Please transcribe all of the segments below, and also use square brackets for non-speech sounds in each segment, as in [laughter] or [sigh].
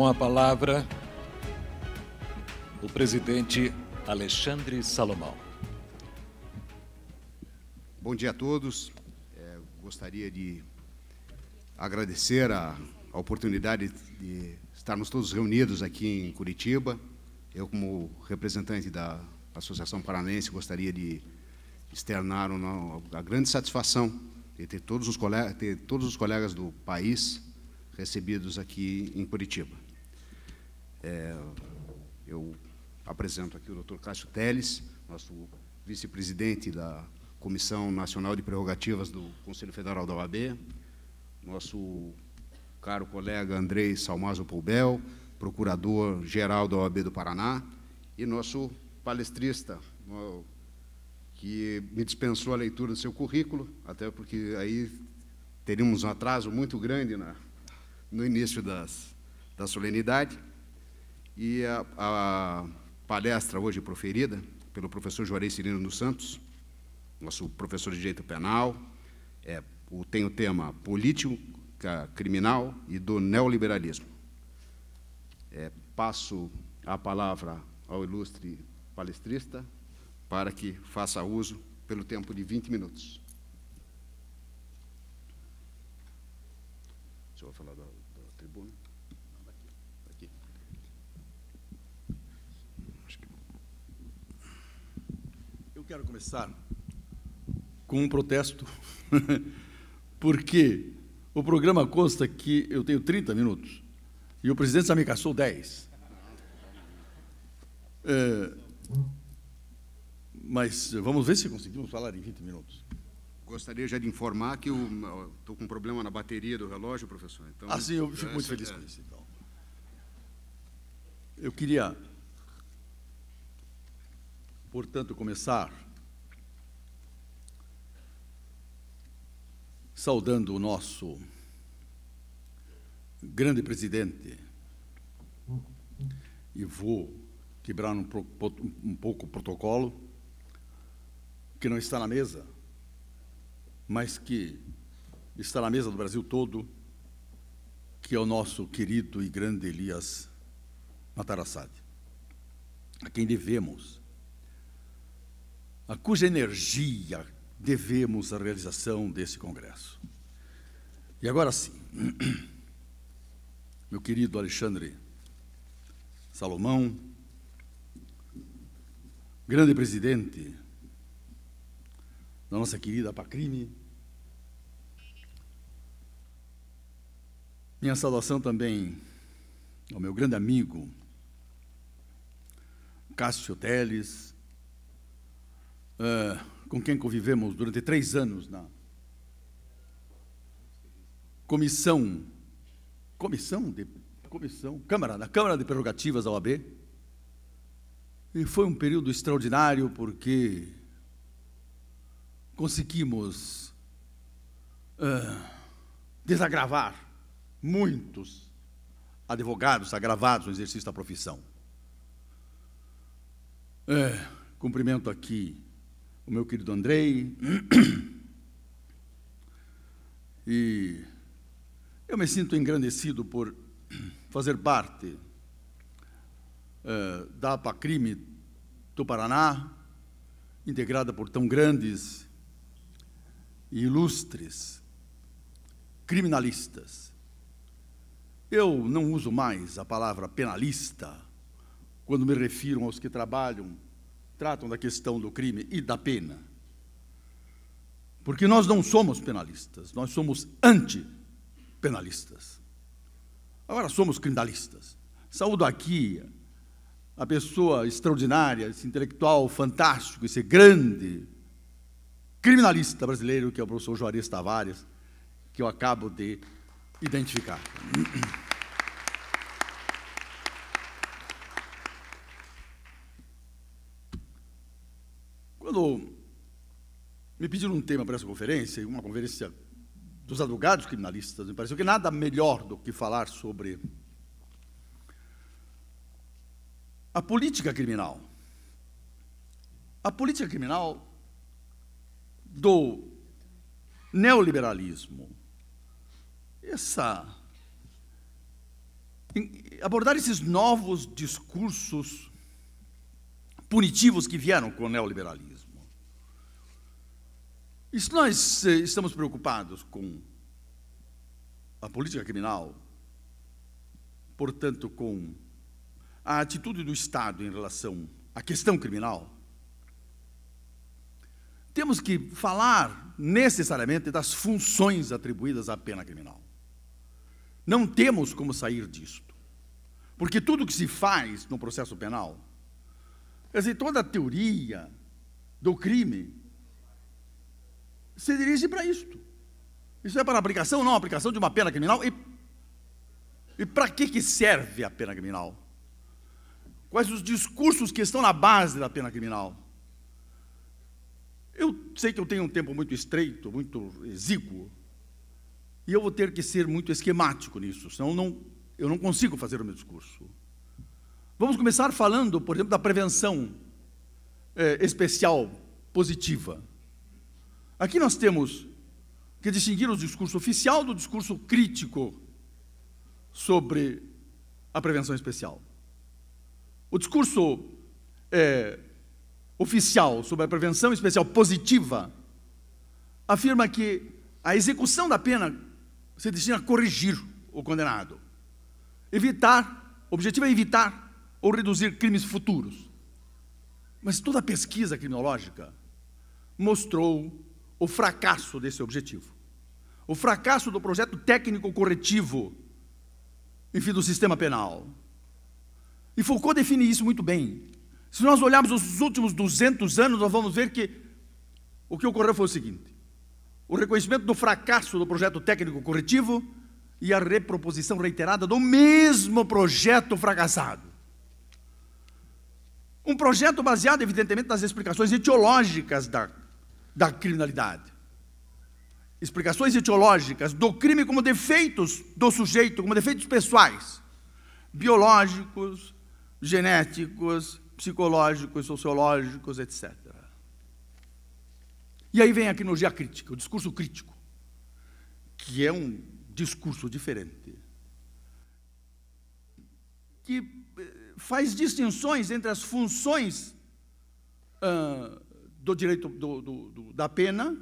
Com a palavra, o presidente Alexandre Salomão. Bom dia a todos. É, gostaria de agradecer a, a oportunidade de estarmos todos reunidos aqui em Curitiba. Eu, como representante da Associação Paranense, gostaria de externar uma, a grande satisfação de ter todos, os colegas, ter todos os colegas do país recebidos aqui em Curitiba. É, eu apresento aqui o doutor Cássio Teles, nosso vice-presidente da Comissão Nacional de Prerrogativas do Conselho Federal da OAB, nosso caro colega Andrei Salmazo Poubel, procurador-geral da OAB do Paraná, e nosso palestrista, que me dispensou a leitura do seu currículo, até porque aí teríamos um atraso muito grande na, no início das, da solenidade. E a, a palestra hoje proferida pelo professor Juarez Cirino dos Santos, nosso professor de Direito Penal, é, tem o tema Política Criminal e do Neoliberalismo. É, passo a palavra ao ilustre palestrista para que faça uso pelo tempo de 20 minutos. Deixa eu falar da quero começar com um protesto, [laughs] porque o programa consta que eu tenho 30 minutos e o presidente já me caçou 10. É, mas vamos ver se conseguimos falar em 20 minutos. Gostaria já de informar que estou com um problema na bateria do relógio, professor. Então, ah, sim, eu fico é, muito feliz é. com isso. Então. Eu queria portanto, começar saudando o nosso grande presidente, e vou quebrar um, um pouco o protocolo, que não está na mesa, mas que está na mesa do Brasil todo, que é o nosso querido e grande Elias Matarassade, a quem devemos a cuja energia devemos a realização desse congresso. E agora sim, [clears throat] meu querido Alexandre Salomão, grande presidente da nossa querida Pacrime, minha saudação também ao meu grande amigo Cássio Teles, uh, com quem convivemos durante três anos na comissão, comissão de comissão, Câmara, na Câmara de Prerrogativas da OAB. E foi um período extraordinário porque conseguimos uh, desagravar muitos advogados agravados no exercício da profissão. É, cumprimento aqui o meu querido Andrei. E eu me sinto engrandecido por fazer parte uh, da APACRIME do Paraná, integrada por tão grandes e ilustres criminalistas. Eu não uso mais a palavra penalista quando me refiro aos que trabalham tratam da questão do crime e da pena. Porque nós não somos penalistas, nós somos antipenalistas. Agora somos criminalistas. Saúdo aqui a pessoa extraordinária, esse intelectual fantástico, esse grande criminalista brasileiro que é o professor Juarez Tavares, que eu acabo de identificar. Quando me pediram um tema para essa conferência, uma conferência dos advogados criminalistas, me pareceu que nada melhor do que falar sobre a política criminal. A política criminal do neoliberalismo. Essa abordar esses novos discursos punitivos que vieram com o neoliberalismo. E se nós eh, estamos preocupados com a política criminal, portanto, com a atitude do Estado em relação à questão criminal, temos que falar necessariamente das funções atribuídas à pena criminal. Não temos como sair disto. Porque tudo que se faz no processo penal, quer dizer, toda a teoria do crime se dirige para isto. Isso é para aplicação ou não aplicação de uma pena criminal? E, e para que, que serve a pena criminal? Quais os discursos que estão na base da pena criminal? Eu sei que eu tenho um tempo muito estreito, muito exíguo, e eu vou ter que ser muito esquemático nisso, senão não, eu não consigo fazer o meu discurso. Vamos começar falando, por exemplo, da prevenção é, especial positiva. Aqui nós temos que distinguir o discurso oficial do discurso crítico sobre a prevenção especial. O discurso é, oficial sobre a prevenção especial positiva afirma que a execução da pena se destina a corrigir o condenado, evitar, o objetivo é evitar ou reduzir crimes futuros. Mas toda a pesquisa criminológica mostrou o fracasso desse objetivo. O fracasso do projeto técnico corretivo, enfim, do sistema penal. E Foucault define isso muito bem. Se nós olharmos os últimos 200 anos, nós vamos ver que o que ocorreu foi o seguinte: o reconhecimento do fracasso do projeto técnico corretivo e a reproposição reiterada do mesmo projeto fracassado. Um projeto baseado, evidentemente, nas explicações etiológicas da da criminalidade. Explicações etiológicas do crime como defeitos do sujeito, como defeitos pessoais, biológicos, genéticos, psicológicos, sociológicos, etc. E aí vem a quinologia crítica, o discurso crítico, que é um discurso diferente, que eh, faz distinções entre as funções uh, do direito do, do, do, da pena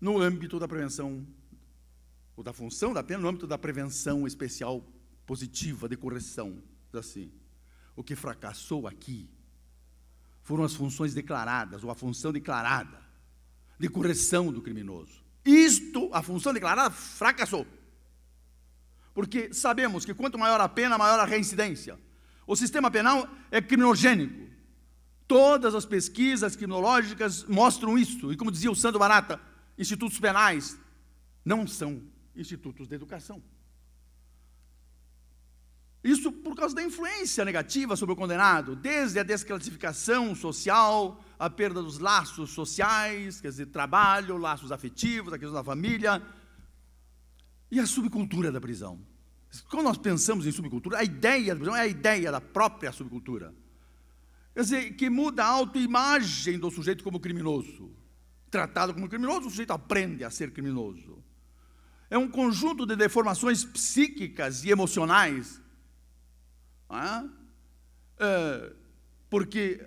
no âmbito da prevenção, ou da função da pena no âmbito da prevenção especial positiva de correção. Assim, o que fracassou aqui foram as funções declaradas, ou a função declarada de correção do criminoso. Isto, a função declarada, fracassou. Porque sabemos que quanto maior a pena, maior a reincidência. O sistema penal é criminogênico. Todas as pesquisas criminológicas mostram isso. E como dizia o Sandro Barata, institutos penais não são institutos de educação. Isso por causa da influência negativa sobre o condenado, desde a desclassificação social, a perda dos laços sociais, quer dizer, trabalho, laços afetivos, a questão da família, e a subcultura da prisão. Quando nós pensamos em subcultura, a ideia da prisão é a ideia da própria subcultura. Quer dizer, que muda a autoimagem do sujeito como criminoso. Tratado como criminoso, o sujeito aprende a ser criminoso. É um conjunto de deformações psíquicas e emocionais. É? É, porque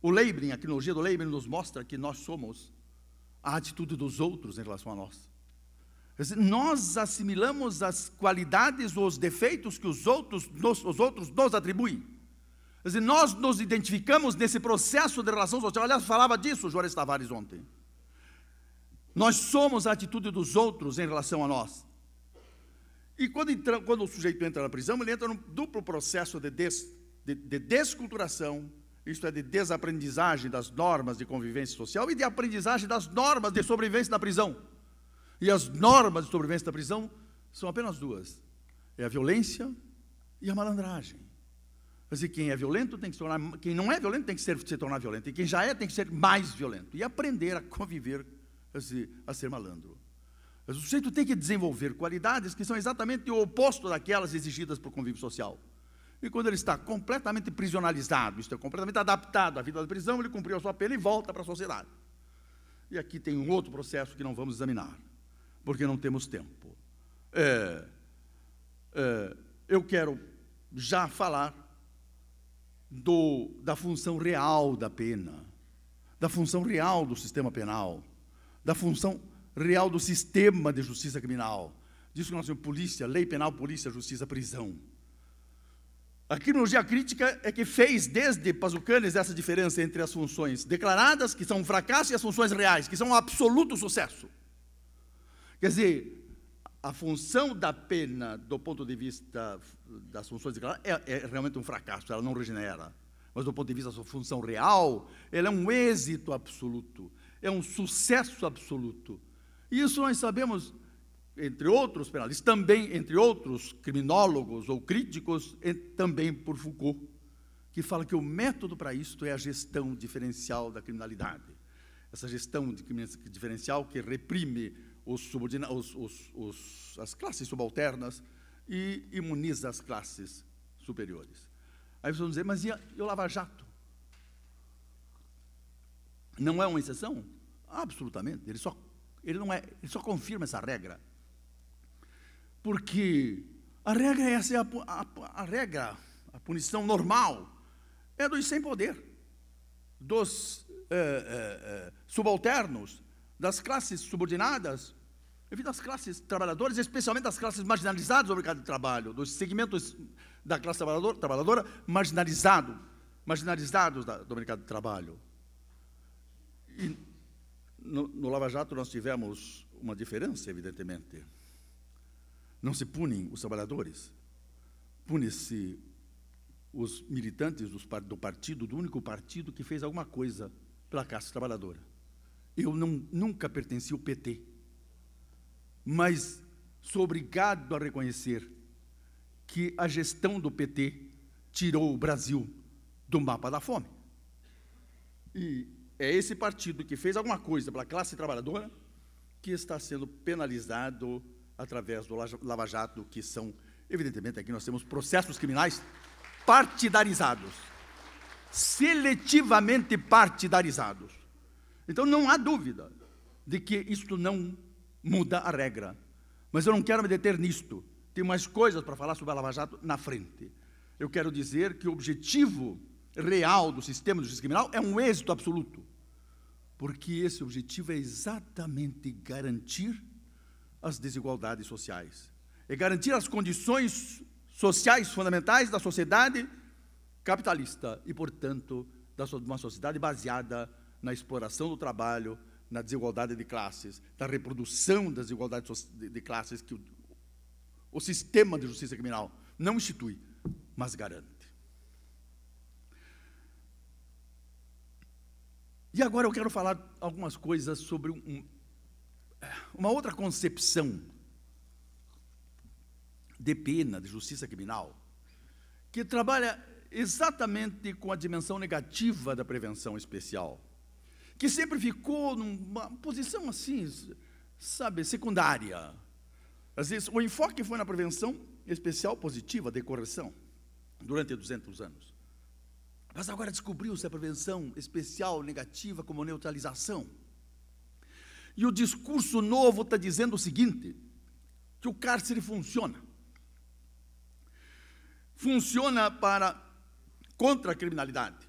o Leibniz, a criminologia do Leibniz nos mostra que nós somos a atitude dos outros em relação a nós. Dizer, nós assimilamos as qualidades ou os defeitos que os outros nos, os outros nos atribuem nós nos identificamos nesse processo de relação social. Aliás, falava disso o Juarez Tavares ontem. Nós somos a atitude dos outros em relação a nós. E quando, entra, quando o sujeito entra na prisão, ele entra num duplo processo de, des, de, de desculturação, isto é, de desaprendizagem das normas de convivência social e de aprendizagem das normas de sobrevivência na prisão. E as normas de sobrevivência na prisão são apenas duas: é a violência e a malandragem. Assim, quem é violento tem que se tornar, quem não é violento tem que ser, se tornar violento, e quem já é tem que ser mais violento, e aprender a conviver, assim, a ser malandro. Mas o sujeito tem que desenvolver qualidades que são exatamente o oposto daquelas exigidas para o convívio social. E quando ele está completamente prisionalizado, isto é, completamente adaptado à vida da prisão, ele cumpriu a sua pena e volta para a sociedade. E aqui tem um outro processo que não vamos examinar, porque não temos tempo. É, é, eu quero já falar do, da função real da pena, da função real do sistema penal, da função real do sistema de justiça criminal. Disso que nós temos polícia, lei penal, polícia, justiça, prisão. A criminologia crítica é que fez desde Pazucanes essa diferença entre as funções declaradas, que são um fracasso, e as funções reais, que são um absoluto sucesso. Quer dizer, a função da pena, do ponto de vista das funções declaradas, é, é realmente um fracasso, ela não regenera. Mas, do ponto de vista da sua função real, ela é um êxito absoluto, é um sucesso absoluto. E isso nós sabemos, entre outros penalistas, também entre outros criminólogos ou críticos, também por Foucault, que fala que o método para isto é a gestão diferencial da criminalidade. Essa gestão de diferencial que reprime os subordina os, os, os, as classes subalternas e imuniza as classes superiores. Aí vocês vão dizer, mas e, a, e o Lava Jato? Não é uma exceção? Absolutamente. Ele só, ele, não é, ele só confirma essa regra. Porque a regra é essa é a, a, a regra, a punição normal é dos sem poder, dos é, é, subalternos das classes subordinadas, enfim, das classes trabalhadoras, especialmente das classes marginalizadas do mercado de trabalho, dos segmentos da classe trabalhadora, trabalhadora marginalizado, marginalizados da, do mercado de trabalho. E no, no Lava Jato nós tivemos uma diferença, evidentemente. Não se punem os trabalhadores, pune-se os militantes do partido, do único partido que fez alguma coisa pela classe trabalhadora. Eu não, nunca pertenci ao PT, mas sou obrigado a reconhecer que a gestão do PT tirou o Brasil do mapa da fome. E é esse partido que fez alguma coisa pela classe trabalhadora que está sendo penalizado através do Lava Jato, que são, evidentemente, aqui nós temos processos criminais partidarizados, seletivamente partidarizados. Então não há dúvida de que isto não muda a regra. Mas eu não quero me deter nisto. Tem mais coisas para falar sobre a Lava Jato na frente. Eu quero dizer que o objetivo real do sistema de justiça criminal é um êxito absoluto. Porque esse objetivo é exatamente garantir as desigualdades sociais. É garantir as condições sociais fundamentais da sociedade capitalista e, portanto, da uma sociedade baseada na exploração do trabalho, na desigualdade de classes, na reprodução das desigualdades de classes que o, o sistema de justiça criminal não institui, mas garante. E agora eu quero falar algumas coisas sobre um, é, uma outra concepção de pena, de justiça criminal, que trabalha exatamente com a dimensão negativa da prevenção especial que sempre ficou numa posição assim, sabe, secundária. Às vezes, o enfoque foi na prevenção especial positiva de correção durante 200 anos. Mas agora descobriu-se a prevenção especial negativa como neutralização. E o discurso novo está dizendo o seguinte: que o cárcere funciona. Funciona para contra a criminalidade,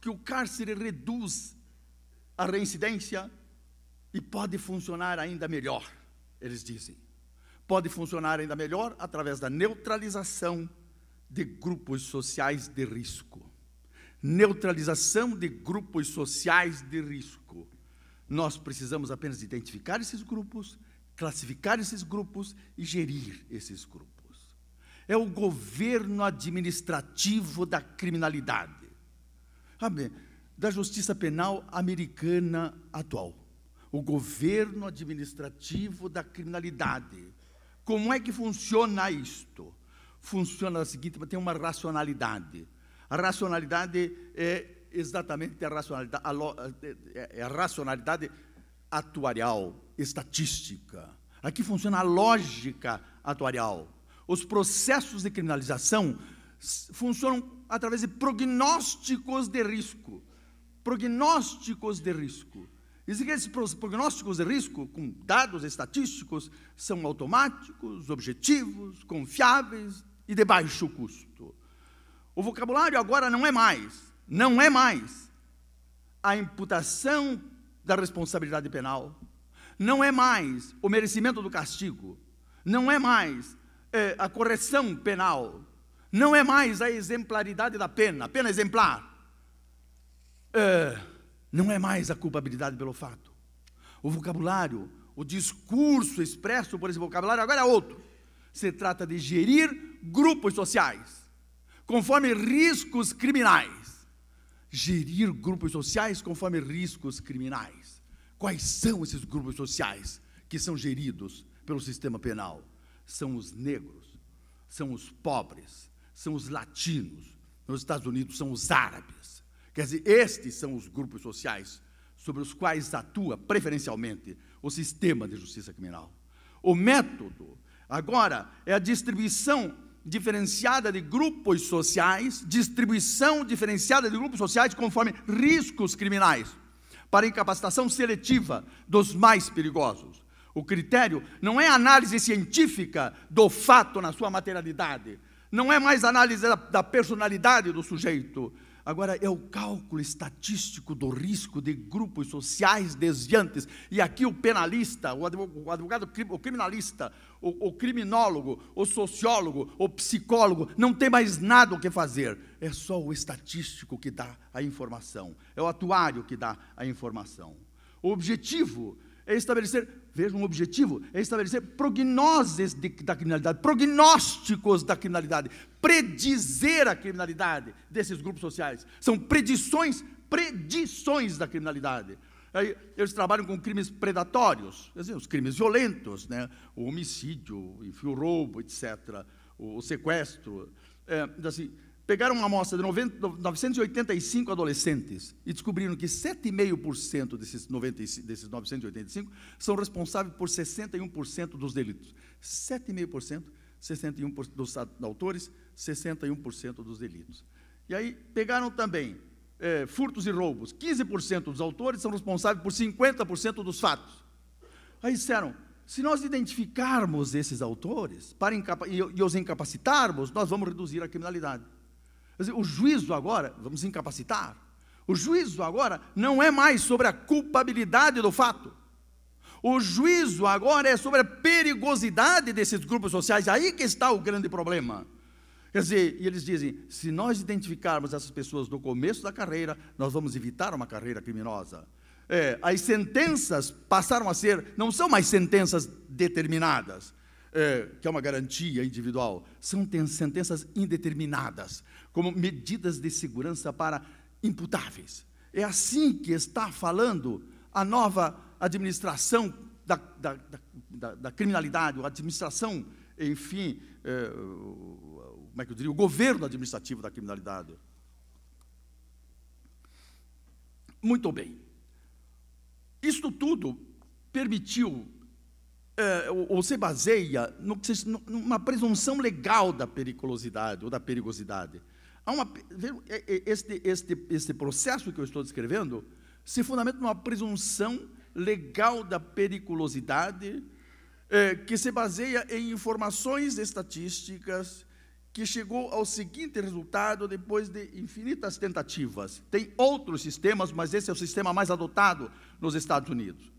que o cárcere reduz a reincidência e pode funcionar ainda melhor, eles dizem. Pode funcionar ainda melhor através da neutralização de grupos sociais de risco. Neutralização de grupos sociais de risco. Nós precisamos apenas identificar esses grupos, classificar esses grupos e gerir esses grupos. É o governo administrativo da criminalidade. Amém da justiça penal americana atual, o governo administrativo da criminalidade. Como é que funciona isto? Funciona da seguinte, tem uma racionalidade. A racionalidade é exatamente a racionalidade, a, é, é a racionalidade atuarial, estatística. Aqui funciona a lógica atuarial. Os processos de criminalização funcionam através de prognósticos de risco prognósticos de risco. Dizem que esses prognósticos de risco, com dados estatísticos, são automáticos, objetivos, confiáveis e de baixo custo. O vocabulário agora não é mais, não é mais a imputação da responsabilidade penal, não é mais o merecimento do castigo, não é mais é, a correção penal, não é mais a exemplaridade da pena, pena exemplar é, não é mais a culpabilidade pelo fato. O vocabulário, o discurso expresso por esse vocabulário agora é outro. Se trata de gerir grupos sociais, conforme riscos criminais. Gerir grupos sociais conforme riscos criminais. Quais são esses grupos sociais que são geridos pelo sistema penal? São os negros, são os pobres, são os latinos. Nos Estados Unidos são os árabes Quer dizer, estes são os grupos sociais sobre os quais atua preferencialmente o sistema de justiça criminal. O método, agora, é a distribuição diferenciada de grupos sociais, distribuição diferenciada de grupos sociais conforme riscos criminais, para incapacitação seletiva dos mais perigosos. O critério não é análise científica do fato na sua materialidade, não é mais análise da, da personalidade do sujeito, Agora, é o cálculo estatístico do risco de grupos sociais desviantes. E aqui o penalista, o advogado, o criminalista, o, o criminólogo, o sociólogo, o psicólogo, não tem mais nada o que fazer. É só o estatístico que dá a informação. É o atuário que dá a informação. O objetivo é estabelecer, veja, um objetivo é estabelecer prognoses de, da criminalidade, prognósticos da criminalidade, predizer a criminalidade desses grupos sociais. São predições, predições da criminalidade. Eles trabalham com crimes predatórios, os crimes violentos, né? o homicídio, enfim, o roubo, etc., o, sequestro. É, então, assim, pegaram uma amostra de 90, 985 adolescentes e descobriram que 7,5% desses, 90, desses 985 são responsáveis por 61% dos delitos. 7,5% 61% dos autores, 61% dos delitos. E aí pegaram também é, furtos e roubos. 15% dos autores são responsáveis por 50% dos fatos. Aí disseram, se nós identificarmos esses autores para e, e, os incapacitarmos, nós vamos reduzir a criminalidade. Dizer, o juízo agora, vamos incapacitar. O juízo agora não é mais sobre a culpabilidade do fato. O juízo agora é sobre a perigosidade desses grupos sociais, aí que está o grande problema. Quer dizer, e eles dizem: se nós identificarmos essas pessoas no começo da carreira, nós vamos evitar uma carreira criminosa. É, as sentenças passaram a ser, não são mais sentenças determinadas, é, que é uma garantia individual, são sentenças indeterminadas, como medidas de segurança para imputáveis. É assim que está falando a nova administração da, da, da, da criminalidade, a administração, enfim, é, como é que eu diria, o governo administrativo da criminalidade. Muito bem. Isto tudo permitiu, é, ou, ou, se baseia no, numa presunção legal da periculosidade ou da perigosidade. Há uma, é, é, este, este, este processo que eu estou descrevendo se fundamenta numa presunção legal da periculosidade, é, que se baseia em informações estatísticas, que chegou ao seguinte resultado depois de infinitas tentativas. Tem outros sistemas, mas esse é o sistema mais adotado nos Estados Unidos.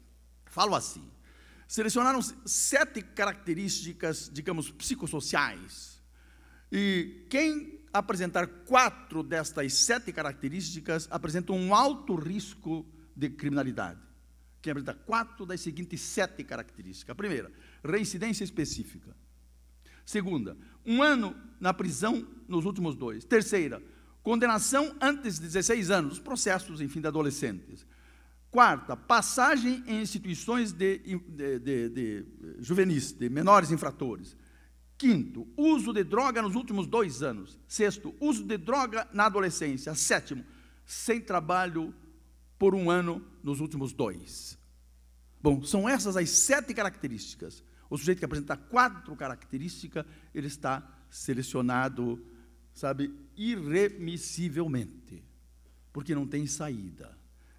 Falo assim: selecionaram sete características, digamos, psicossociais. E quem apresentar quatro destas sete características apresenta um alto risco de criminalidade que apresenta quatro das seguintes sete características. A primeira, reincidência específica. Segunda, um ano na prisão nos últimos dois. Terceira, condenação antes de 16 anos, processos, enfim, de adolescentes. Quarta, passagem em instituições de, de, de, de, eh, juvenis, de menores infratores. Quinto, uso de droga nos últimos dois anos. Sexto, uso de droga na adolescência. Sétimo, sem trabalho por um ano nos últimos dois. Bom, são essas as sete características. O sujeito que apresenta quatro características, ele está selecionado, sabe, irremissivelmente, porque não tem saída.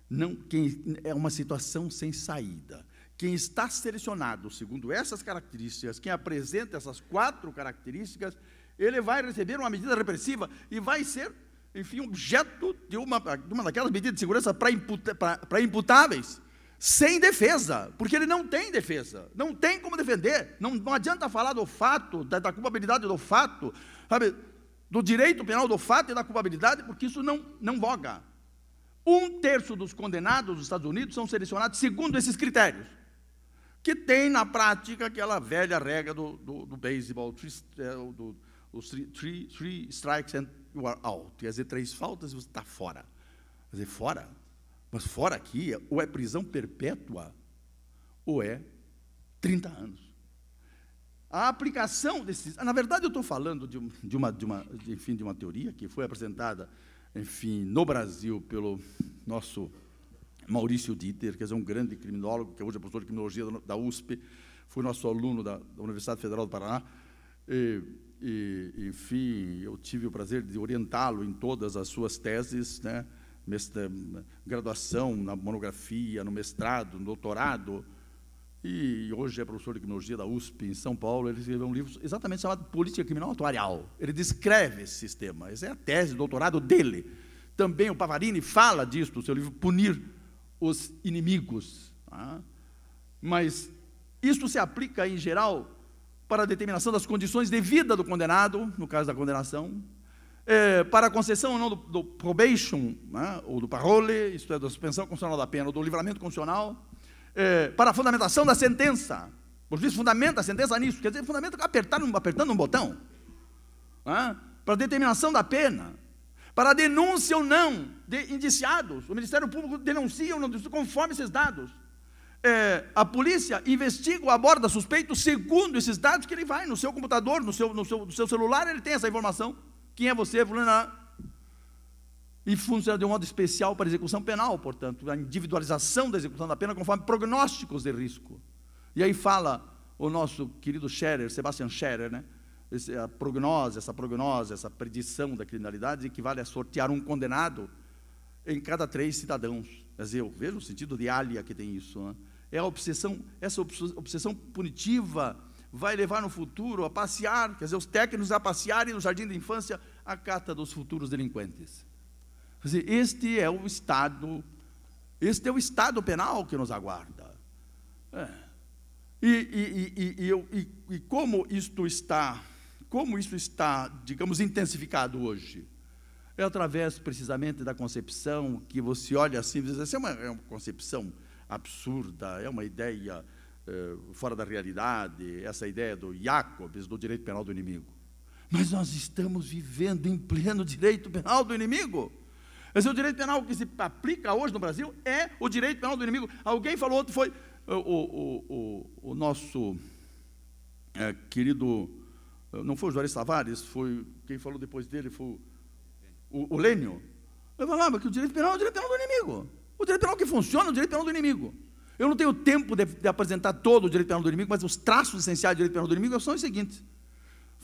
Não, quem, é uma situação sem saída. Quem está selecionado segundo essas características, quem apresenta essas quatro características, ele vai receber uma medida repressiva e vai ser enfim, objeto de uma, de uma daquelas medidas de segurança para imputa, imputáveis, sem defesa, porque ele não tem defesa, não tem como defender, não, não adianta falar do fato, da, da culpabilidade do fato, sabe, do direito penal do fato e da culpabilidade, porque isso não, não voga. Um terço dos condenados dos Estados Unidos são selecionados segundo esses critérios, que tem na prática aquela velha regra do, do, do beisebol, é, do, do, three, three strikes and you alto e Ia três faltas você está fora. fazer fora? Mas fora aqui, ou é prisão perpétua, ou é 30 anos. A aplicação desses. Na verdade, eu estou falando de, de, uma, de, uma, enfim, de uma teoria que foi apresentada enfim, no Brasil pelo nosso Maurício Dieter, que é um grande criminólogo, que hoje é professor de criminologia da USP, foi nosso aluno da, da Universidade Federal do Paraná. E, e, enfim, eu tive o prazer de orientá-lo em todas as suas teses, né? Mestra, graduação, na monografia, no mestrado, no doutorado, e hoje é professor de criminologia da USP em São Paulo. Ele escreveu um livro exatamente chamado Política Criminal Atuarial. Ele descreve esse sistema, essa é a tese o doutorado dele. Também o Pavarini fala disso no seu livro Punir os Inimigos. Tá? Mas isso se aplica, em geral, para a determinação das condições de vida do condenado, no caso da condenação, é, para a concessão ou não do, do probation, né, ou do parole, isto é, da suspensão constitucional da pena, ou do livramento constitucional, é, para a fundamentação da sentença. O juiz fundamenta a sentença nisso, quer dizer, fundamenta apertando, apertando um botão, né, para a determinação da pena, para a denúncia ou não de indiciados. O Ministério Público denuncia ou não, conforme esses dados é, a polícia investiga ou aborda suspeito segundo esses dados que ele vai no seu computador, no seu, no seu, no seu celular, ele tem essa informação. Quem é você? Fulano. E funciona de um modo especial para execução penal, portanto, a individualização da execução da pena conforme prognósticos de risco. E aí fala o nosso querido Scherer, Sebastian Scherer, né? Esse, a prognose, essa prognose, essa predição da criminalidade equivale a sortear um condenado em cada três cidadãos. Mas eu vejo o sentido de alia que tem isso. Né? é a obsessão, essa obsessão punitiva vai levar no futuro a passear, quer dizer, os técnicos a passearem no jardim da infância a cata dos futuros delinquentes. Quer dizer, este é o estado, este é o estado penal que nos aguarda. É. E, e, e, e, como isto está, como isso está, digamos, intensificado hoje? É através precisamente da concepção que você olha assim, você é uma, é uma concepção absurda, é uma ideia eh, fora da realidade, essa ideia do Jacobs, do direito penal do inimigo. Mas nós estamos vivendo em pleno direito penal do inimigo. Esse é o direito penal que se aplica hoje no Brasil é o direito penal do inimigo. Alguém falou, outro foi eh, o, o, o, o nosso é, querido, eh, não foi o Juarez Tavares, foi quem falou depois dele, foi o, o Lênio. Eu falava ah, que o direito penal é o direito penal do inimigo. O direito penal que funciona é o direito penal do inimigo. Eu não tenho tempo de, de, apresentar todo o direito penal do inimigo, mas os traços essenciais do direito penal do inimigo são os seguintes.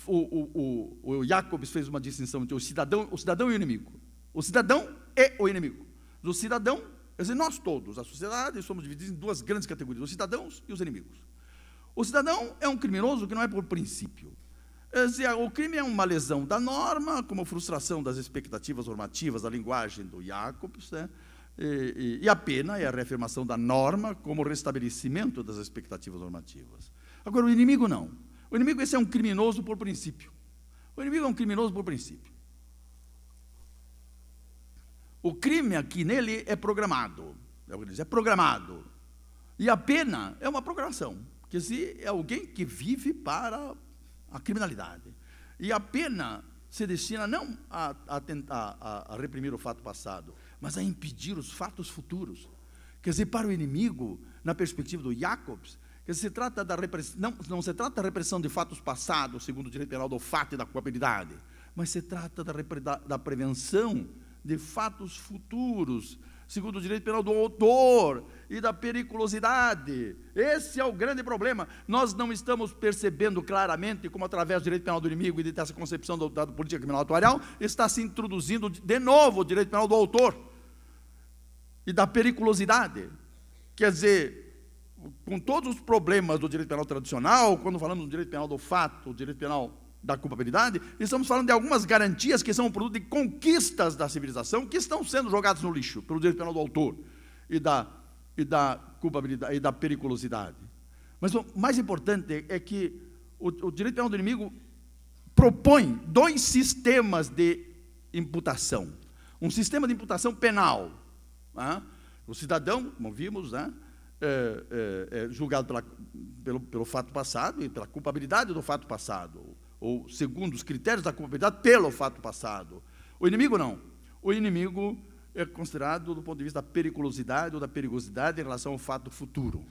O, o, o, o Jacobs fez uma distinção entre o cidadão, o cidadão e o inimigo. O cidadão é o inimigo. Do cidadão, quer dizer, nós todos, a sociedade, somos divididos em duas grandes categorias, os cidadãos e os inimigos. O cidadão é um criminoso que não é por princípio. Dizer, o crime é uma lesão da norma, como frustração das expectativas normativas da linguagem do Jacobs, né? E, e, e a pena é a reafirmação da norma como restabelecimento das expectativas normativas. Agora, o inimigo não. O inimigo esse é um criminoso por princípio. O inimigo é um criminoso por princípio. O crime aqui nele é programado. É o que ele diz, é programado. E a pena é uma programação. Que se é alguém que vive para a criminalidade. E a pena se destina não a, a, tentar, a, a reprimir o fato passado, mas a impedir os fatos futuros. Quer dizer, para o inimigo, na perspectiva do Jacobs, quer dizer, se trata da repress... não, não se trata da repressão de fatos passados, segundo o direito penal do fato e da culpabilidade, mas se trata da, repre... da prevenção de fatos futuros, segundo o direito penal do autor e da periculosidade. Esse é o grande problema. Nós não estamos percebendo claramente como, através do direito penal do inimigo e dessa concepção do, da política criminal atuarial, está se introduzindo de novo o direito penal do autor e da periculosidade. Quer dizer, com todos os problemas do direito penal tradicional, quando falamos do direito penal do fato, do direito penal da culpabilidade, estamos falando de algumas garantias que são um produto de conquistas da civilização que estão sendo jogadas no lixo pelo direito penal do autor e da, e da culpabilidade e da periculosidade. Mas o mais importante é que o, o direito penal do inimigo propõe dois sistemas de imputação. Um sistema de imputação penal, o ah, cidadão, como vimos, né, é, é, é julgado pela, pelo, pelo fato passado e pela culpabilidade do fato passado, ou segundo os critérios da culpabilidade pelo fato passado. O inimigo não. O inimigo é considerado do ponto de vista da periculosidade ou da perigosidade em relação ao fato futuro.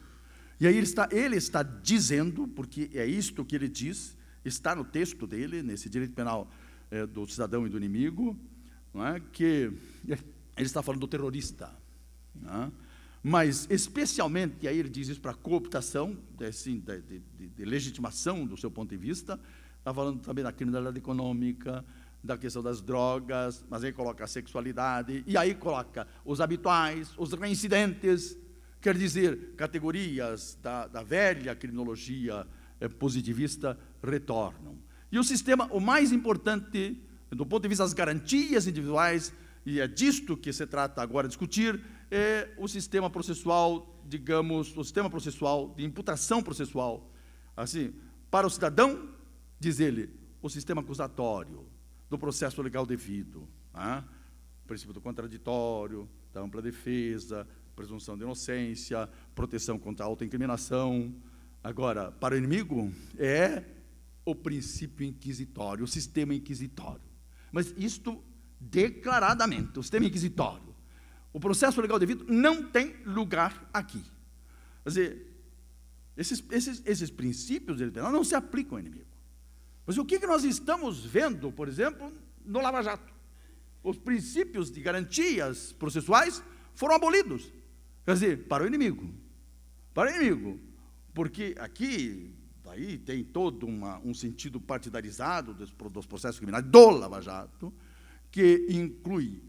E aí ele está, ele está dizendo, porque é isto que ele diz, está no texto dele, nesse direito penal é, do cidadão e do inimigo, não é? que ele está falando do terrorista. Né? Mas, especialmente, e aí ele diz isso para cooptação, assim, de, de, de, legitimação do seu ponto de vista, está falando também da criminalidade econômica, da questão das drogas, mas aí coloca a sexualidade, e aí coloca os habituais, os reincidentes, quer dizer, categorias da, da velha criminologia eh, positivista retornam. E o sistema, o mais importante, do ponto de vista das garantias individuais, e é disto que se trata agora discutir, é o sistema processual, digamos, o sistema processual de imputação processual. Assim, para o cidadão, diz ele, o sistema acusatório do processo legal devido, né? o princípio do contraditório, da ampla defesa, presunção de inocência, proteção contra a autoincriminação. Agora, para o inimigo, é o princípio inquisitório, o sistema inquisitório. Mas isto declaradamente, o sistema inquisitório, o processo legal devido não tem lugar aqui. Quer dizer, esses, esses, esses princípios não se aplicam ao inimigo. Mas o que, que nós estamos vendo, por exemplo, no Lava Jato? Os princípios de garantias processuais foram abolidos. Quer dizer, para o inimigo. Para o inimigo. Porque aqui, daí tem todo uma, um sentido partidarizado dos, dos processos criminais do Lava Jato, que inclui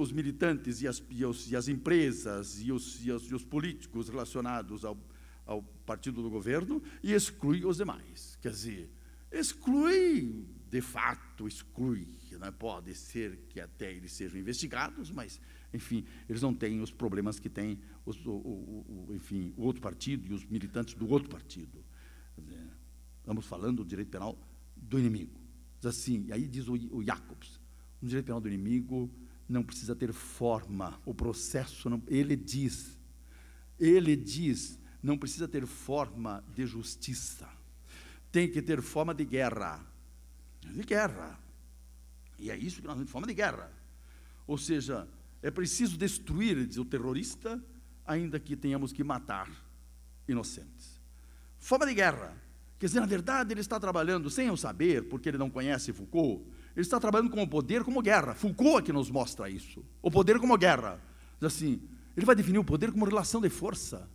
os militantes e as, e os, e as empresas e os, e os, políticos relacionados ao, ao partido do governo e exclui os demais. Quer dizer, exclui, de fato, exclui. Né? Pode ser que até eles sejam investigados, mas, enfim, eles não têm os problemas que tem o, o, o, enfim, o outro partido e os militantes do outro partido. Estamos falando do direito penal do inimigo. Diz assim, aí diz o, o Jacobs, no direito penal do inimigo não precisa ter forma. O processo, não, ele diz, ele diz, não precisa ter forma de justiça. Tem que ter forma de guerra. De guerra. E é isso que nós temos forma de guerra. Ou seja, é preciso destruir, diz o terrorista, ainda que tenhamos que matar inocentes. Forma de guerra. Quer dizer, na verdade, ele está trabalhando sem eu saber, porque ele não conhece Foucault ele está trabalhando com o poder como guerra. Foucault é que nos mostra isso. O poder como guerra. Diz assim, ele vai definir o poder como relação de força.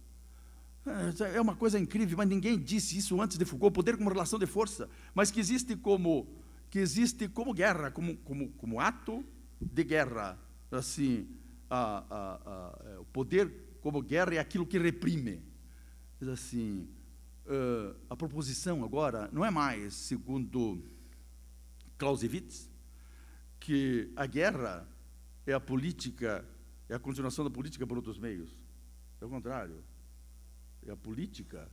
É, é uma coisa incrível, mas ninguém disse isso antes de Foucault, o poder como relação de força, mas que existe como que existe como guerra, como, como, como ato de guerra, assim, a, a, a, é, o poder como guerra é aquilo que reprime. Diz assim, a proposição agora não é mais segundo Clausewitz, que a guerra é a política, é a continuação da política por outros meios. É o contrário. É a política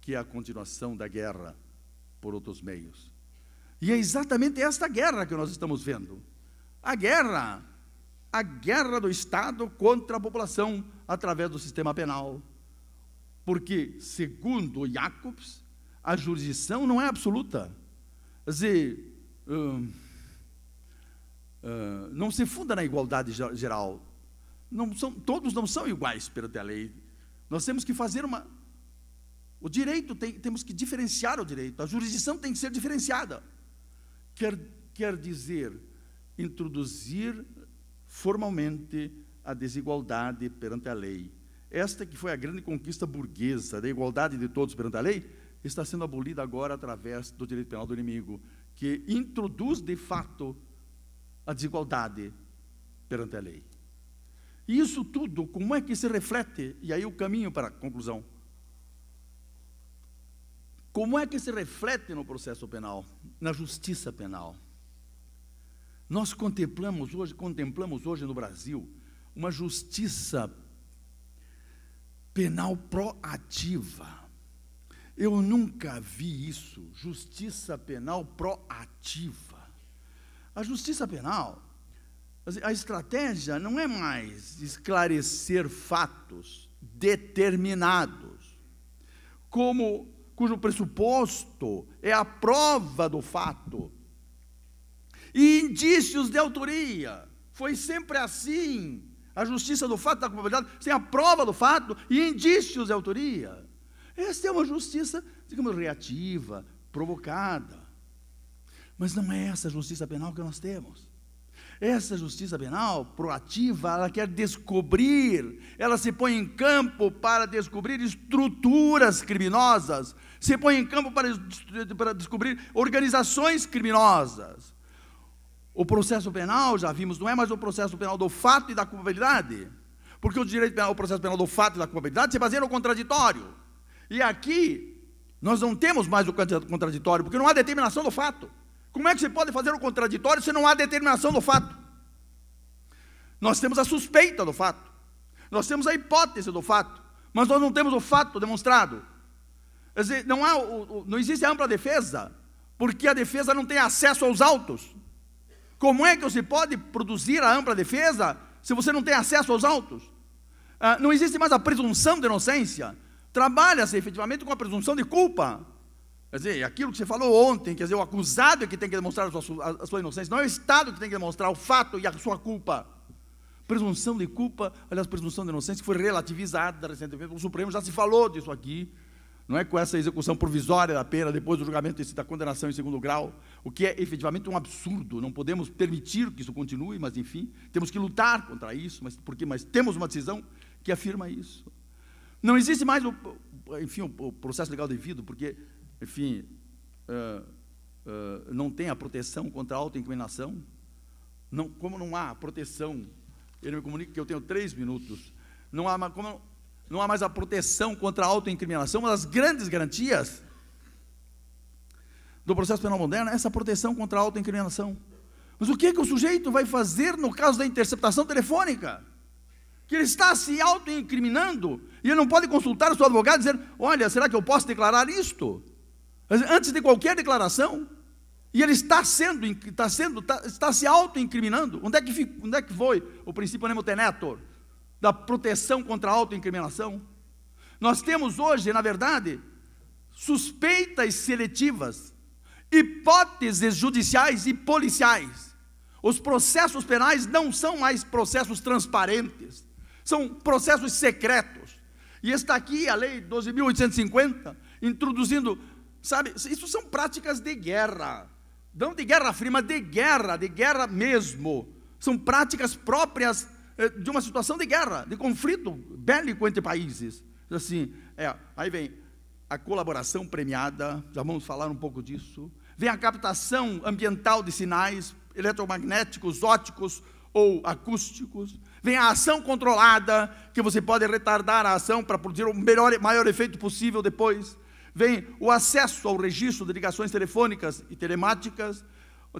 que é a continuação da guerra por outros meios. E é exatamente esta guerra que nós estamos vendo. A guerra, a guerra do Estado contra a população através do sistema penal. Porque, segundo Jacobs, a jurisdição não é absoluta. Quer dizer, Hum, hum, não se funda na igualdade geral. Não são, todos não são iguais perante a lei. Nós temos que fazer uma. O direito tem, temos que diferenciar o direito. A jurisdição tem que ser diferenciada. Quer, quer dizer, introduzir formalmente a desigualdade perante a lei. Esta que foi a grande conquista burguesa da igualdade de todos perante a lei, está sendo abolida agora através do direito penal do inimigo que introduz de fato a desigualdade perante a lei. E isso tudo, como é que se reflete? E aí o caminho para a conclusão. Como é que se reflete no processo penal, na justiça penal? Nós contemplamos hoje, contemplamos hoje no Brasil uma justiça penal proativa. Eu nunca vi isso, justiça penal proativa. A justiça penal, assim, a estratégia não é mais esclarecer fatos determinados, como cujo pressuposto é a prova do fato e indícios de autoria. Foi sempre assim. A justiça do fato da culpabilidade sem a prova do fato e indícios de autoria. Essa é uma justiça, digamos, reativa, provocada. Mas não é essa justiça penal que nós temos. Essa justiça penal proativa, ela quer descobrir, ela se põe em campo para descobrir estruturas criminosas, se põe em campo para, para descobrir organizações criminosas. O processo penal, já vimos, não é mais o processo penal do fato e da culpabilidade, porque o direito penal, o processo penal do fato e da culpabilidade se baseia no contraditório. E aqui nós não temos mais o contraditório, porque não há determinação do fato. Como é que você pode fazer o contraditório se não há determinação do fato? Nós temos a suspeita do fato, nós temos a hipótese do fato, mas nós não temos o fato demonstrado. Quer dizer, não, há, não existe ampla defesa, porque a defesa não tem acesso aos autos. Como é que você pode produzir a ampla defesa se você não tem acesso aos autos? Ah, não existe mais a presunção de inocência, trabalha-se efetivamente com a presunção de culpa. Quer dizer, aquilo que você falou ontem, quer dizer, o acusado é que tem que demonstrar a sua, a sua inocência, não é o Estado que tem que demonstrar o fato e a sua culpa. Presunção de culpa, aliás, presunção de inocência que foi relativizada recentemente pelo Supremo, já se falou disso aqui, não é com essa execução provisória da pena, depois do julgamento da condenação em segundo grau, o que é efetivamente um absurdo, não podemos permitir que isso continue, mas enfim, temos que lutar contra isso, mas, porque, mas temos uma decisão que afirma isso. Não existe mais o, enfim, o, processo legal devido, porque, enfim, uh, uh, não tem a proteção contra a autoincriminação. Não, como não há proteção, ele me comunica que eu tenho três minutos, não há, como, não há mais a proteção contra a autoincriminação, uma das grandes garantias do processo penal moderno é essa proteção contra a autoincriminação. Mas o que, é que o sujeito vai fazer no caso da interceptação telefônica? que ele está se autoincriminando e ele não pode consultar o seu advogado e dizer, Olha, será que eu posso declarar isto? Antes de qualquer declaração, e ele está sendo, está, sendo, está, está se autoincriminando. Onde, é que, onde é que foi o princípio anemotenetor da proteção contra a autoincriminação? Nós temos hoje, na verdade, suspeitas seletivas, hipóteses judiciais e policiais. Os processos penais não são mais processos transparentes. São processos secretos. E está aqui a Lei 12.850, introduzindo, sabe, isso são práticas de guerra. Não de guerra fria, mas de guerra, de guerra mesmo. São práticas próprias eh, de uma situação de guerra, de conflito bélico entre países. Assim, é, aí vem a colaboração premiada, já vamos falar um pouco disso. Vem a captação ambiental de sinais eletromagnéticos, óticos, ou acústicos. Vem a ação controlada, que você pode retardar a ação para produzir o melhor, maior efeito possível depois. Vem o acesso ao registro de ligações telefônicas e telemáticas,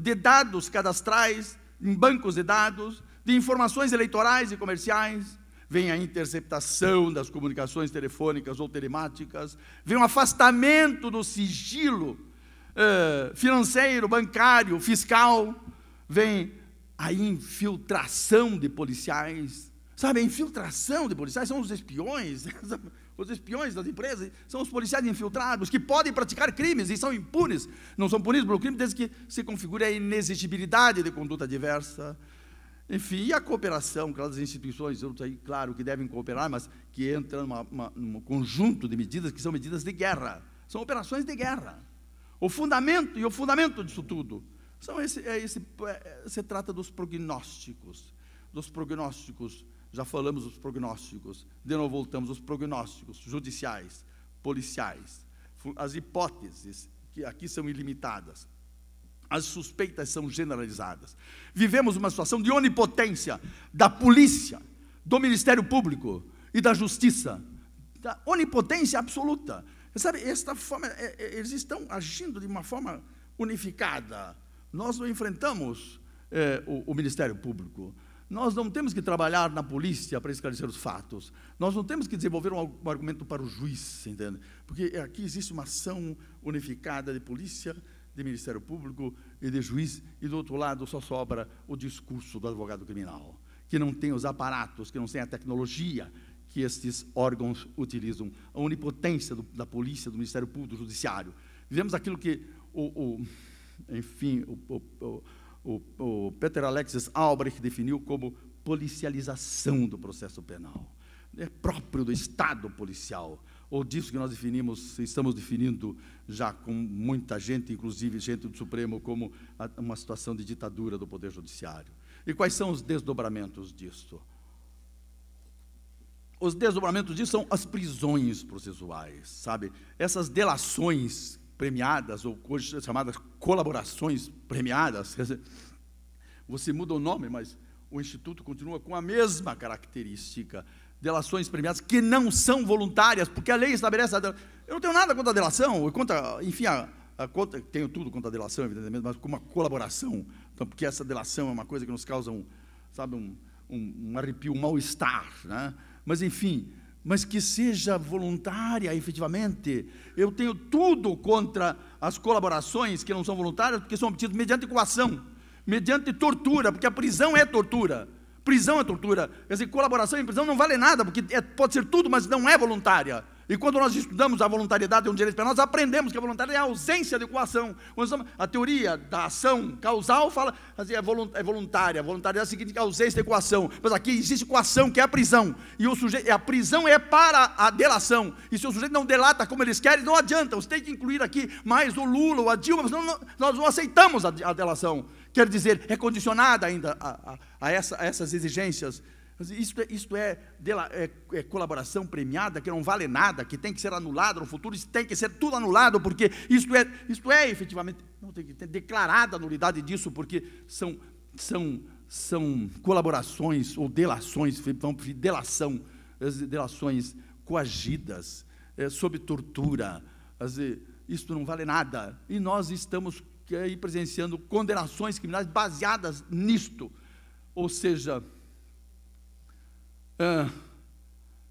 de dados cadastrais em bancos de dados, de informações eleitorais e comerciais, vem a interceptação das comunicações telefônicas ou telemáticas, vem o um afastamento do sigilo eh, financeiro, bancário, fiscal, vem a infiltração de policiais. Sabe, a infiltração de policiais são os espiões, [laughs] os espiões das empresas, são os policiais infiltrados que podem praticar crimes e são impunes. Não são punidos pelo crime desde que se configure a inexigibilidade de conduta diversa. Enfim, e a cooperação, claro, das instituições, aí, claro, que devem cooperar, mas que entra num conjunto de medidas que são medidas de guerra, são operações de guerra. O fundamento, e o fundamento disso tudo, são esse, é esse, é, se é, trata dos prognósticos. Dos prognósticos, já falamos dos prognósticos, de novo voltamos, os prognósticos judiciais, policiais, as hipóteses, que aqui são ilimitadas. As suspeitas são generalizadas. Vivemos uma situação de onipotência da polícia, do Ministério Público e da Justiça. Da onipotência absoluta. Sabe, esta forma, é, é, eles estão agindo de uma forma unificada, nós não enfrentamos eh, o, o Ministério Público. Nós não temos que trabalhar na polícia para esclarecer os fatos. Nós não temos que desenvolver um, um, argumento para o juiz, entende? Porque aqui existe uma ação unificada de polícia, de Ministério Público e de juiz, e do outro lado só sobra o discurso do advogado criminal, que não tem os aparatos, que não tem a tecnologia que estes órgãos utilizam, a onipotência do, da polícia, do Ministério Público, do Judiciário. Vivemos aquilo que o, o enfim, o, o, o, o Peter Alexis Albrecht definiu como policialização do processo penal. É próprio do Estado policial, ou disso que nós definimos, estamos definindo já com muita gente, inclusive gente do Supremo, como uma situação de ditadura do Poder Judiciário. E quais são os desdobramentos disso? Os desdobramentos disso são as prisões processuais, sabe? Essas delações premiadas, ou hoje chamadas colaborações premiadas, você muda o nome, mas o Instituto continua com a mesma característica. Delações premiadas que não são voluntárias, porque a lei estabelece. A del... Eu não tenho nada contra a delação, contra, enfim, a, a contra, tenho tudo contra a delação, evidentemente, mas com uma colaboração. Então, porque essa delação é uma coisa que nos causa um, sabe, um, um, um arrepio, um mal-estar. Né? Mas, enfim, mas que seja voluntária efetivamente. Eu tenho tudo contra as colaborações que não são voluntárias, porque são obtidas mediante coação, mediante tortura, porque a prisão é tortura. Prisão é tortura. Quer dizer, colaboração em prisão não vale nada, porque é, pode ser tudo, mas não é voluntária. E quando nós estudamos a voluntariedade é um direito penal, nós aprendemos que a voluntariedade é a ausência de coação. A teoria da ação causal fala assim, é, é voluntária. Voluntariedade significa ausência de coação. Mas aqui existe coação, que é a prisão. E o sujeito, a prisão é para a delação. E se o sujeito não delata como eles querem, não adianta. Você tem que incluir aqui mais o Lula ou a Dilma, senão nós não aceitamos a, delação. Quer dizer, é condicionada ainda a, a, a, essa, a essas exigências isto, isto é, é, é, é, colaboração premiada que não vale nada, que tem que ser anulada no futuro, isso tem que ser tudo anulado, porque isto é, isto é efetivamente, não tem que ter declarada a nulidade disso, porque são, são, são colaborações ou delações, delação, delações coagidas, é, sob tortura, é, isto não vale nada. E nós estamos aí presenciando condenações criminais baseadas nisto. Ou seja, é,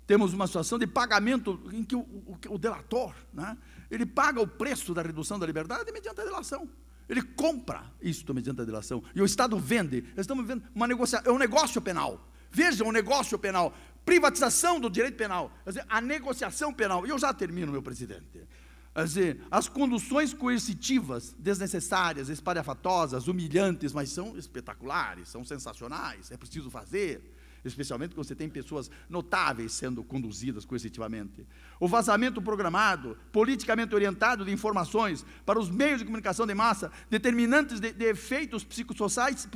temos uma situação de pagamento em que o, o, o delator, né, ele paga o preço da redução da liberdade mediante a delação. Ele compra isso mediante a delação. E o Estado vende. estamos vendo uma negociação, é um negócio penal. Veja, é um negócio penal. Privatização do direito penal. Dizer, a negociação penal. E eu já termino, meu presidente. Quer dizer, as conduções coercitivas, desnecessárias, espalhafatosas, humilhantes, mas são espetaculares, são sensacionais, é preciso fazer especialmente quando você tem pessoas notáveis sendo conduzidas coercitivamente. O vazamento programado, politicamente orientado de informações para os meios de comunicação de massa, determinantes de, de efeitos psicossociais,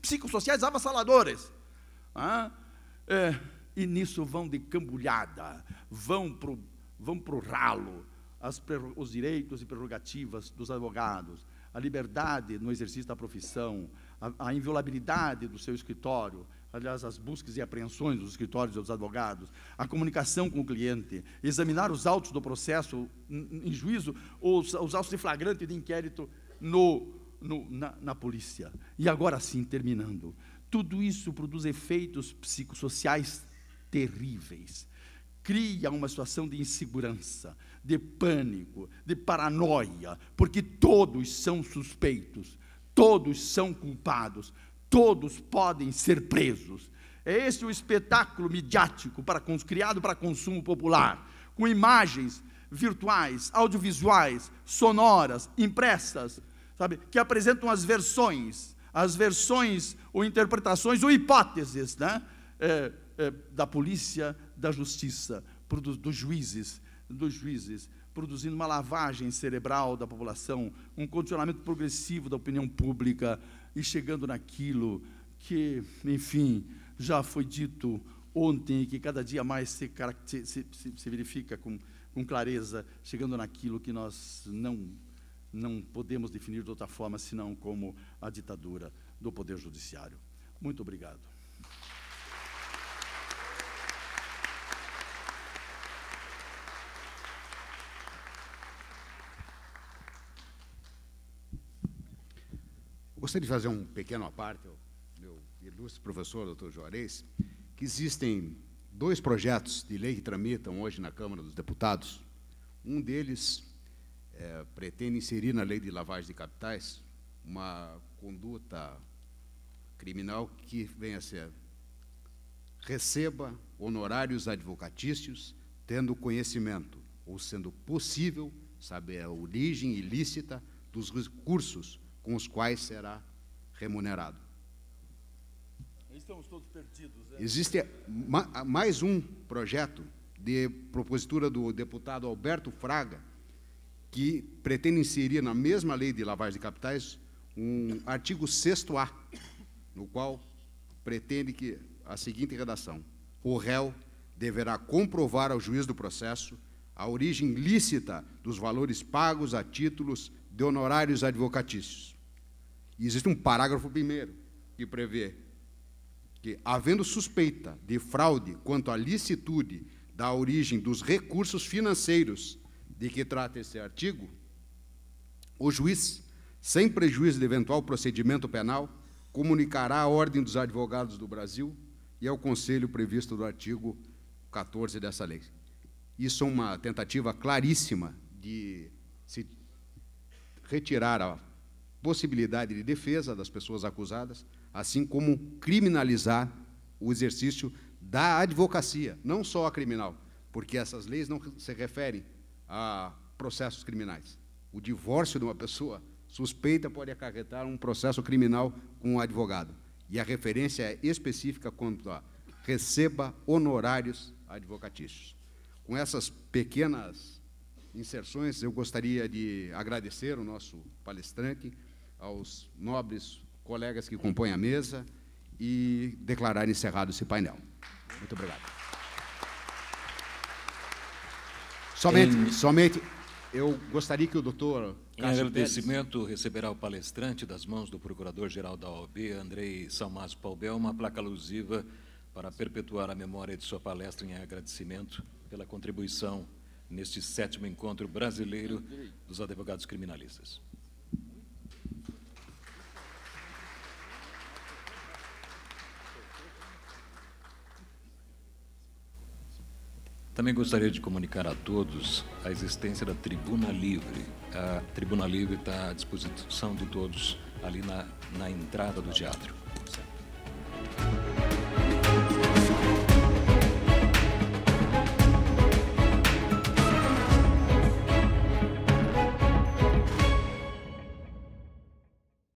psicossociais avassaladores. Ah, é, e nisso vão de cambulhada, vão para o vão pro ralo as, os direitos e prerrogativas dos advogados, a liberdade no exercício da profissão, a, a inviolabilidade do seu escritório, aliás, as buscas e apreensões dos escritórios dos advogados, a comunicação com o cliente, examinar os autos do processo em juízo ou os, os autos de flagrante de inquérito no, no, na, na polícia. E agora sim, terminando, tudo isso produz efeitos psicossociais terríveis. Cria uma situação de insegurança, de pânico, de paranoia, porque todos são suspeitos, todos são culpados, todos podem ser presos. É esse o espetáculo midiático para, criado para consumo popular, com imagens virtuais, audiovisuais, sonoras, impressas, sabe, que apresentam as versões, as versões ou interpretações ou hipóteses né, é, é, da polícia, da justiça, dos, dos juízes, dos juízes, produzindo uma lavagem cerebral da população, um condicionamento progressivo da opinião pública, e chegando naquilo que, enfim, já foi dito ontem e que cada dia mais se, se, se, se verifica com, com clareza, chegando naquilo que nós não, não podemos definir de outra forma senão como a ditadura do Poder Judiciário. Muito obrigado. Gostaria de fazer um pequeno aparte ao meu ilustre professor, doutor Juarez, que existem dois projetos de lei que tramitam hoje na Câmara dos Deputados. Um deles é, pretende inserir na lei de lavagem de capitais uma conduta criminal que venha a ser receba honorários advocatícios tendo conhecimento ou sendo possível saber a origem ilícita dos recursos com os quais será remunerado. Estamos todos perdidos. Né? Existe mais um projeto de propositura do deputado Alberto Fraga, que pretende inserir na mesma lei de lavagem de capitais um artigo 6A, no qual pretende que a seguinte redação: o réu deverá comprovar ao juiz do processo a origem lícita dos valores pagos a títulos de honorários advocatícios e existe um parágrafo primeiro que prevê que, havendo suspeita de fraude quanto à licitude da origem dos recursos financeiros de que trata esse artigo, o juiz, sem prejuízo de eventual procedimento penal, comunicará à Ordem dos Advogados do Brasil e ao Conselho previsto do artigo 14 dessa lei. Isso é uma tentativa claríssima de se retirar a possibilidade de defesa das pessoas acusadas, assim como criminalizar o exercício da advocacia, não só a criminal, porque essas leis não se referem a processos criminais. O divórcio de uma pessoa suspeita pode acarretar um processo criminal com um advogado. E a referência é específica quanto a receba honorários advocatícios. Com essas pequenas inserções, eu gostaria de agradecer o nosso palestrante, aos nobres colegas que compõem a mesa e declarar encerrado esse painel. Muito obrigado. Somente, em... somente eu gostaria que o doutor. Em agradecimento, Pérez... receberá o palestrante das mãos do Procurador-Geral da OAB, Andrei Salmaso Palbel, uma placa alusiva para perpetuar a memória de sua palestra em agradecimento pela contribuição neste sétimo encontro brasileiro dos advogados criminalistas. Também gostaria de comunicar a todos a existência da Tribuna Livre. A Tribuna Livre está à disposição de todos ali na, na entrada do teatro.